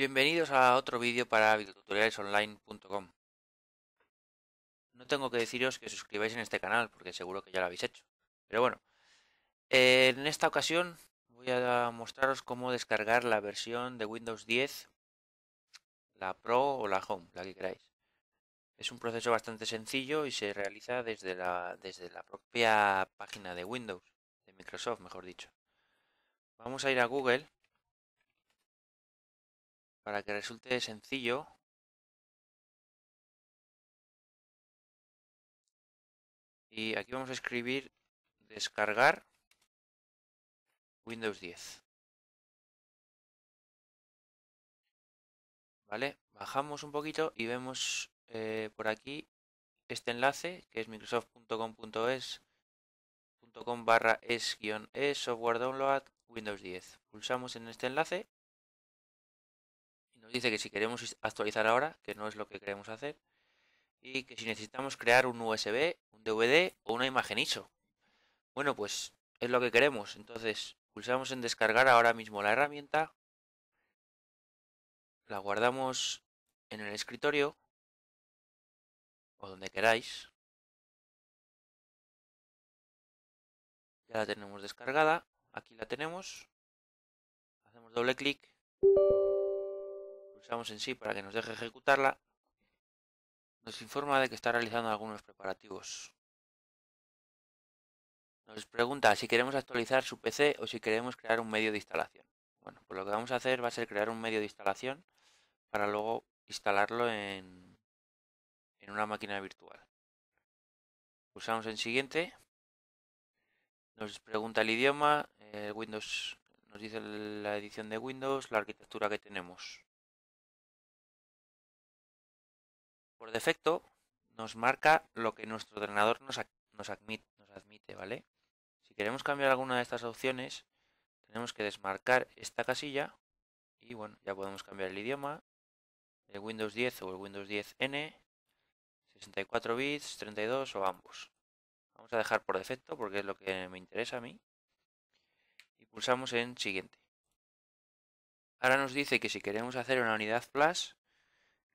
Bienvenidos a otro vídeo para videotutorialesonline.com No tengo que deciros que suscribáis en este canal porque seguro que ya lo habéis hecho. Pero bueno, eh, en esta ocasión voy a mostraros cómo descargar la versión de Windows 10, la Pro o la Home, la que queráis. Es un proceso bastante sencillo y se realiza desde la, desde la propia página de Windows, de Microsoft mejor dicho. Vamos a ir a Google para que resulte sencillo, y aquí vamos a escribir descargar Windows 10. ¿Vale? Bajamos un poquito y vemos eh, por aquí este enlace que es microsoft.com.es .com barra es guión es software download Windows 10. Pulsamos en este enlace dice que si queremos actualizar ahora, que no es lo que queremos hacer, y que si necesitamos crear un USB, un DVD o una imagen ISO. Bueno, pues es lo que queremos. Entonces, pulsamos en descargar ahora mismo la herramienta, la guardamos en el escritorio o donde queráis. Ya la tenemos descargada, aquí la tenemos. Hacemos doble clic pulsamos en sí para que nos deje ejecutarla, nos informa de que está realizando algunos preparativos. Nos pregunta si queremos actualizar su PC o si queremos crear un medio de instalación. Bueno, pues lo que vamos a hacer va a ser crear un medio de instalación para luego instalarlo en, en una máquina virtual. Pulsamos en siguiente. Nos pregunta el idioma, eh, Windows, nos dice la edición de Windows, la arquitectura que tenemos. Por defecto nos marca lo que nuestro ordenador nos, admite, nos admite, ¿vale? Si queremos cambiar alguna de estas opciones, tenemos que desmarcar esta casilla y bueno, ya podemos cambiar el idioma, el Windows 10 o el Windows 10N, 64 bits, 32 o ambos. Vamos a dejar por defecto porque es lo que me interesa a mí. Y pulsamos en siguiente. Ahora nos dice que si queremos hacer una unidad flash,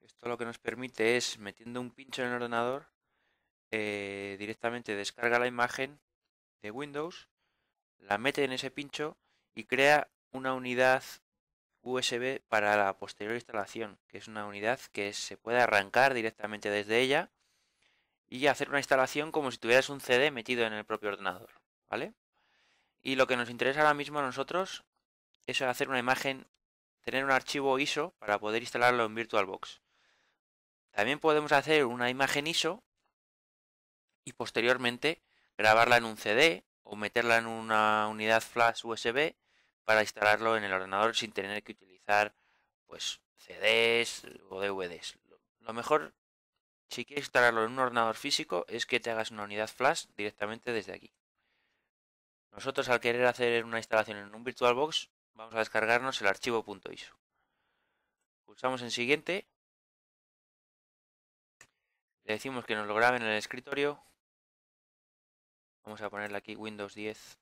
esto lo que nos permite es, metiendo un pincho en el ordenador, eh, directamente descarga la imagen de Windows, la mete en ese pincho y crea una unidad USB para la posterior instalación, que es una unidad que se puede arrancar directamente desde ella y hacer una instalación como si tuvieras un CD metido en el propio ordenador, ¿vale? Y lo que nos interesa ahora mismo a nosotros es hacer una imagen, tener un archivo ISO para poder instalarlo en VirtualBox. También podemos hacer una imagen ISO y posteriormente grabarla en un CD o meterla en una unidad flash USB para instalarlo en el ordenador sin tener que utilizar pues CDs o DVDs. Lo mejor si quieres instalarlo en un ordenador físico es que te hagas una unidad flash directamente desde aquí. Nosotros al querer hacer una instalación en un VirtualBox vamos a descargarnos el archivo .iso. Pulsamos en siguiente le decimos que nos lo graben en el escritorio. Vamos a ponerle aquí Windows 10.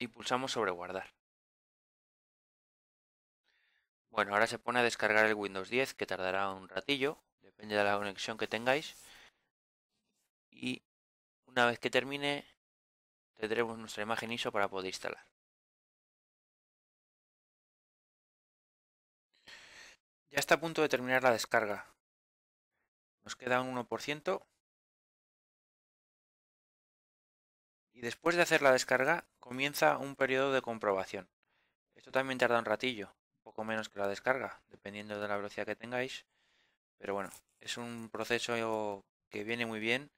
Y pulsamos sobre guardar. Bueno, ahora se pone a descargar el Windows 10, que tardará un ratillo, depende de la conexión que tengáis. Y una vez que termine, tendremos nuestra imagen ISO para poder instalar. Ya está a punto de terminar la descarga. Nos queda un 1%. Y después de hacer la descarga, comienza un periodo de comprobación. Esto también tarda un ratillo, poco menos que la descarga, dependiendo de la velocidad que tengáis. Pero bueno, es un proceso que viene muy bien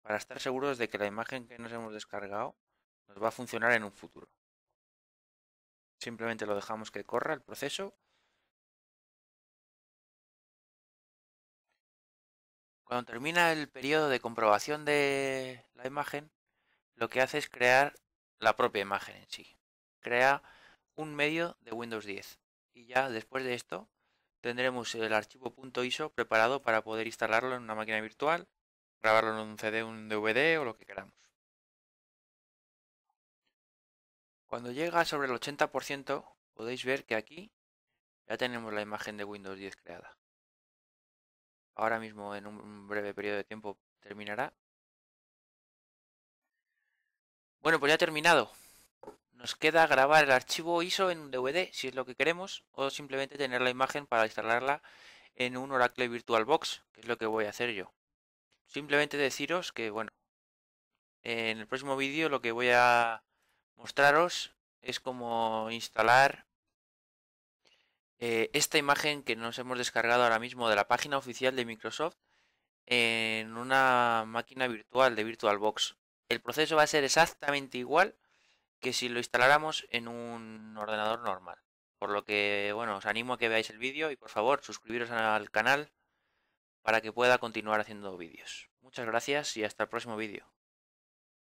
para estar seguros de que la imagen que nos hemos descargado nos va a funcionar en un futuro. Simplemente lo dejamos que corra el proceso Cuando termina el periodo de comprobación de la imagen, lo que hace es crear la propia imagen en sí. Crea un medio de Windows 10. Y ya después de esto tendremos el archivo .iso preparado para poder instalarlo en una máquina virtual, grabarlo en un CD, un DVD o lo que queramos. Cuando llega sobre el 80% podéis ver que aquí ya tenemos la imagen de Windows 10 creada ahora mismo en un breve periodo de tiempo terminará. Bueno, pues ya ha terminado. Nos queda grabar el archivo ISO en un DVD, si es lo que queremos, o simplemente tener la imagen para instalarla en un Oracle VirtualBox, que es lo que voy a hacer yo. Simplemente deciros que, bueno, en el próximo vídeo lo que voy a mostraros es cómo instalar eh, esta imagen que nos hemos descargado ahora mismo de la página oficial de Microsoft en una máquina virtual de VirtualBox. El proceso va a ser exactamente igual que si lo instaláramos en un ordenador normal. Por lo que, bueno, os animo a que veáis el vídeo y por favor suscribiros al canal para que pueda continuar haciendo vídeos. Muchas gracias y hasta el próximo vídeo.